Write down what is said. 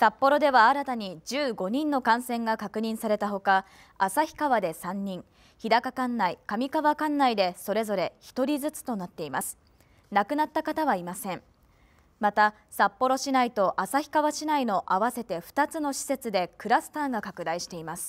札幌では新たに15人の感染が確認されたほか旭川で3人日高管内上川管内でそれぞれ1人ずつとなっています亡くなった方はいませんまた札幌市内と旭川市内の合わせて2つの施設でクラスターが拡大しています